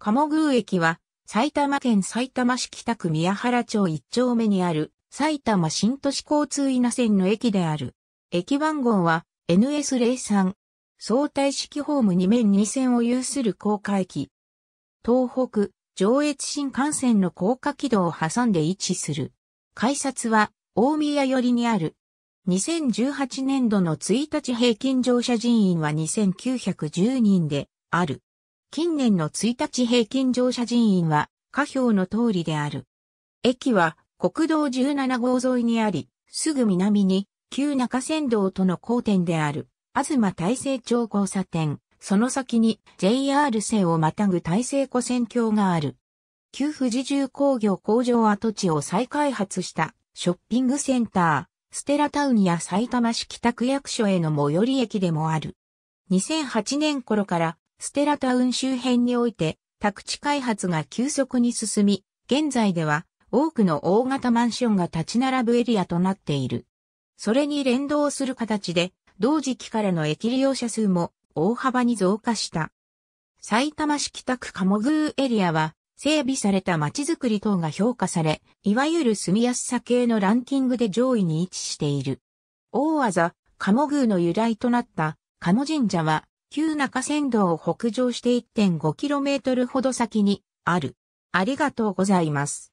鴨宮駅は、埼玉県埼玉市北区宮原町一丁目にある、埼玉新都市交通稲線の駅である。駅番号は NS03。相対式ホーム2面2線を有する高架駅。東北、上越新幹線の高架軌道を挟んで位置する。改札は、大宮寄りにある。2018年度の1日平均乗車人員は2910人である。近年の1日平均乗車人員は下表の通りである。駅は国道17号沿いにあり、すぐ南に旧中山道との交点である、東大成町交差点、その先に JR 線をまたぐ大成湖線橋がある。旧富士重工業工場跡地を再開発したショッピングセンター、ステラタウンや埼玉市北区役所への最寄り駅でもある。2008年頃からステラタウン周辺において、宅地開発が急速に進み、現在では多くの大型マンションが立ち並ぶエリアとなっている。それに連動する形で、同時期からの駅利用者数も大幅に増加した。埼玉市北区鴨宮エリアは、整備された街づくり等が評価され、いわゆる住みやすさ系のランキングで上位に位置している。大技、鴨宮の由来となった鴨神社は、旧中山道を北上して 1.5km ほど先にある。ありがとうございます。